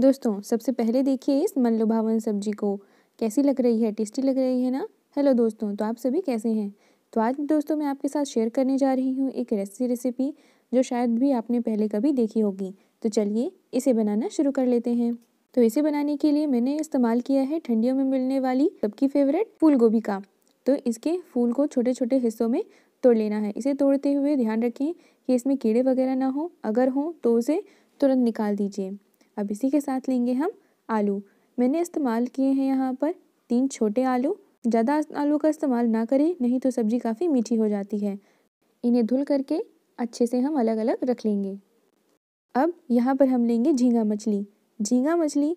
दोस्तों सबसे पहले देखिए इस मल्लोभावन सब्जी को कैसी लग रही है टेस्टी लग रही है ना हेलो दोस्तों तो आप सभी कैसे हैं तो आज दोस्तों मैं आपके साथ शेयर करने जा रही हूँ एक रेसिपी रेसिपी जो शायद भी आपने पहले कभी देखी होगी तो चलिए इसे बनाना शुरू कर लेते हैं तो इसे बनाने के लिए मैंने इस्तेमाल किया है ठंडियों में मिलने वाली सबकी फेवरेट फूल गोभी का तो इसके फूल को छोटे छोटे हिस्सों में तोड़ लेना है इसे तोड़ते हुए ध्यान रखें कि इसमें कीड़े वगैरह ना हो अगर हों तो उसे तुरंत निकाल दीजिए अब इसी के साथ लेंगे हम आलू मैंने इस्तेमाल किए हैं यहाँ पर तीन छोटे आलू ज़्यादा आलू का इस्तेमाल ना करें नहीं तो सब्ज़ी काफ़ी मीठी हो जाती है इन्हें धुल करके अच्छे से हम अलग अलग रख लेंगे अब यहाँ पर हम लेंगे झींगा मछली झींगा मछली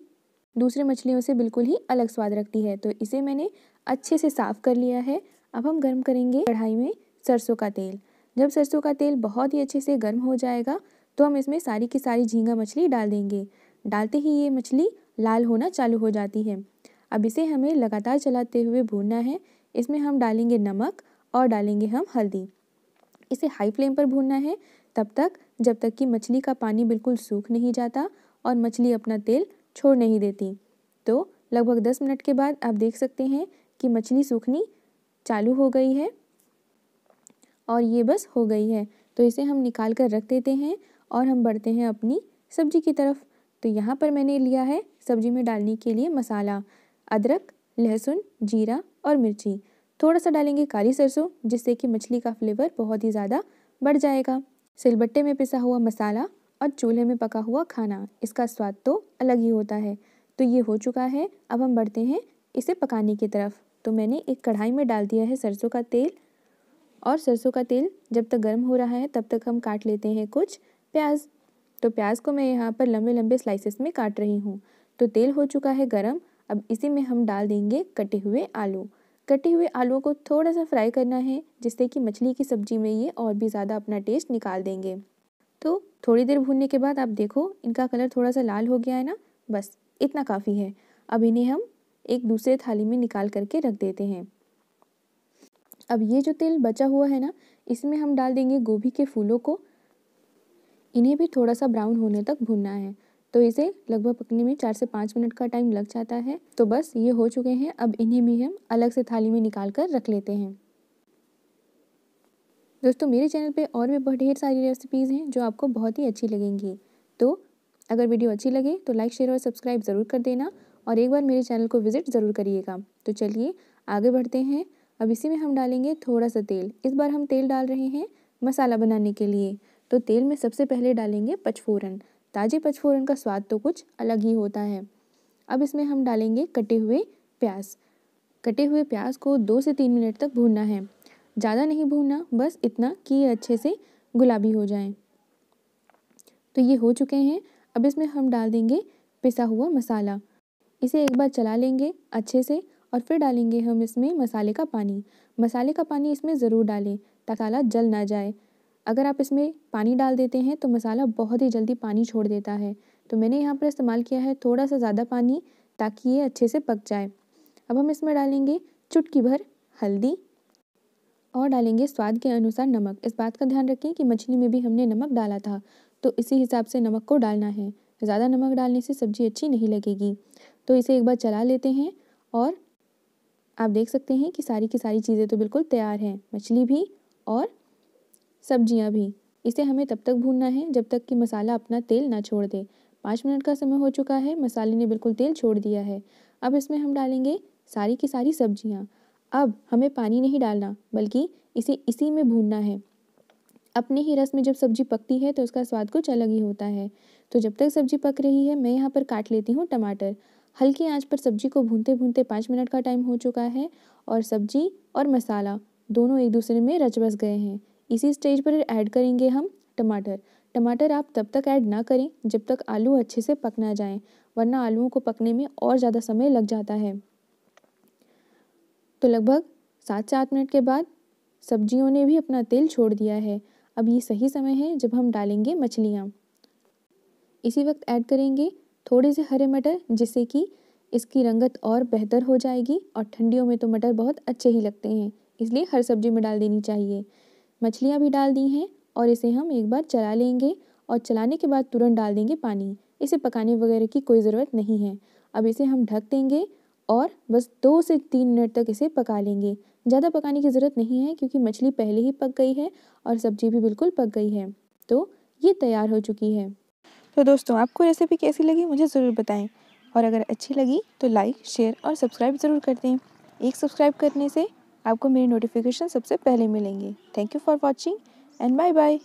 दूसरे मछलियों से बिल्कुल ही अलग स्वाद रखती है तो इसे मैंने अच्छे से साफ़ कर लिया है अब हम गर्म करेंगे कढ़ाई में सरसों का तेल जब सरसों का तेल बहुत ही अच्छे से गर्म हो जाएगा तो हम इसमें सारी की सारी झींगा मछली डाल देंगे डालते ही ये मछली लाल होना चालू हो जाती है अब इसे हमें लगातार चलाते हुए भूनना है इसमें हम डालेंगे नमक और डालेंगे हम हल्दी इसे हाई फ्लेम पर भूनना है तब तक जब तक कि मछली का पानी बिल्कुल सूख नहीं जाता और मछली अपना तेल छोड़ नहीं देती तो लगभग 10 मिनट के बाद आप देख सकते हैं कि मछली सूखनी चालू हो गई है और ये बस हो गई है तो इसे हम निकाल कर रख देते हैं और हम बढ़ते हैं अपनी सब्जी की तरफ तो यहाँ पर मैंने लिया है सब्जी में डालने के लिए मसाला अदरक लहसुन जीरा और मिर्ची थोड़ा सा डालेंगे काली सरसों जिससे कि मछली का फ्लेवर बहुत ही ज़्यादा बढ़ जाएगा सिलबट्टे में पिसा हुआ मसाला और चूल्हे में पका हुआ खाना इसका स्वाद तो अलग ही होता है तो ये हो चुका है अब हम बढ़ते हैं इसे पकाने की तरफ तो मैंने एक कढ़ाई में डाल दिया है सरसों का तेल और सरसों का तेल जब तक गर्म हो रहा है तब तक हम काट लेते हैं कुछ प्याज तो प्याज को मैं यहाँ पर लंबे लंबे स्लाइसेस में काट रही हूँ तो तेल हो चुका है गरम अब इसी में हम डाल देंगे कटे हुए आलू कटे हुए आलू को थोड़ा सा फ्राई करना है जिससे कि मछली की सब्जी में ये और भी ज़्यादा अपना टेस्ट निकाल देंगे तो थोड़ी देर भूनने के बाद आप देखो इनका कलर थोड़ा सा लाल हो गया है ना बस इतना काफ़ी है अब इन्हें हम एक दूसरे थाली में निकाल करके रख देते हैं अब ये जो तेल बचा हुआ है ना इसमें हम डाल देंगे गोभी के फूलों को इन्हें भी थोड़ा सा ब्राउन होने तक भूनना है तो इसे लगभग पकने में चार से पाँच मिनट का टाइम लग जाता है तो बस ये हो चुके हैं अब इन्हें भी हम अलग से थाली में निकाल कर रख लेते हैं दोस्तों मेरे चैनल पे और भी बहुत ढेर सारी रेसिपीज़ हैं जो आपको बहुत ही अच्छी लगेंगी तो अगर वीडियो अच्छी लगे तो लाइक शेयर और सब्सक्राइब ज़रूर कर देना और एक बार मेरे चैनल को विज़िट ज़रूर करिएगा तो चलिए आगे बढ़ते हैं अब इसी में हम डालेंगे थोड़ा सा तेल इस बार हम तेल डाल रहे हैं मसाला बनाने के लिए तो तेल में सबसे पहले डालेंगे पचफोरन ताजे पचफोरन का स्वाद तो कुछ अलग ही होता है अब इसमें हम डालेंगे कटे हुए प्याज कटे हुए प्याज को दो से तीन मिनट तक भूनना है ज़्यादा नहीं भूनना बस इतना कि ये अच्छे से गुलाबी हो जाए तो ये हो चुके हैं अब इसमें हम डाल देंगे पिसा हुआ मसाला इसे एक बार चला लेंगे अच्छे से और फिर डालेंगे हम इसमें मसाले का पानी मसाले का पानी इसमें ज़रूर डालें ताकि मसाला जल ना जाए अगर आप इसमें पानी डाल देते हैं तो मसाला बहुत ही जल्दी पानी छोड़ देता है तो मैंने यहाँ पर इस्तेमाल किया है थोड़ा सा ज़्यादा पानी ताकि ये अच्छे से पक जाए अब हम इसमें डालेंगे चुटकी भर हल्दी और डालेंगे स्वाद के अनुसार नमक इस बात का ध्यान रखें कि मछली में भी हमने नमक डाला था तो इसी हिसाब से नमक को डालना है ज़्यादा नमक डालने से सब्ज़ी अच्छी नहीं लगेगी तो इसे एक बार चला लेते हैं और आप देख सकते हैं कि सारी की सारी चीज़ें तो बिल्कुल तैयार हैं मछली भी और सब्जियाँ भी इसे हमें तब तक भूनना है जब तक कि मसाला अपना तेल ना छोड़ दे पाँच मिनट का समय हो चुका है मसाले ने बिल्कुल तेल छोड़ दिया है अब इसमें हम डालेंगे सारी की सारी सब्जियाँ अब हमें पानी नहीं डालना बल्कि इसे इसी में भूनना है अपने ही रस में जब सब्जी पकती है तो उसका स्वाद कुछ अलग ही होता है तो जब तक सब्जी पक रही है मैं यहाँ पर काट लेती हूँ टमाटर हल्की आंच पर सब्जी को भूनते भूनते पाँच मिनट का टाइम हो चुका है और सब्जी और मसाला दोनों एक दूसरे में रच बस गए हैं इसी स्टेज पर ऐड करेंगे हम टमाटर टमाटर आप तब तक ऐड ना करें जब तक आलू अच्छे से पक ना जाएँ वरना आलूओं को पकने में और ज़्यादा समय लग जाता है तो लगभग सात से आठ मिनट के बाद सब्जियों ने भी अपना तेल छोड़ दिया है अब ये सही समय है जब हम डालेंगे मछलियाँ इसी वक्त ऐड करेंगे थोड़े से हरे मटर जिससे कि इसकी रंगत और बेहतर हो जाएगी और ठंडियों में तो मटर बहुत अच्छे ही लगते हैं इसलिए हर सब्जी में डाल देनी चाहिए मछलियाँ भी डाल दी हैं और इसे हम एक बार चला लेंगे और चलाने के बाद तुरंत डाल देंगे पानी इसे पकाने वगैरह की कोई ज़रूरत नहीं है अब इसे हम ढक देंगे और बस दो से तीन मिनट तक इसे पका लेंगे ज़्यादा पकाने की ज़रूरत नहीं है क्योंकि मछली पहले ही पक गई है और सब्जी भी बिल्कुल पक गई है तो ये तैयार हो चुकी है तो दोस्तों आपको रेसिपी कैसी लगी मुझे ज़रूर बताएं और अगर अच्छी लगी तो लाइक शेयर और सब्सक्राइब ज़रूर कर दें एक सब्सक्राइब करने से आपको मेरी नोटिफिकेशन सबसे पहले मिलेंगी thank you for watching and bye bye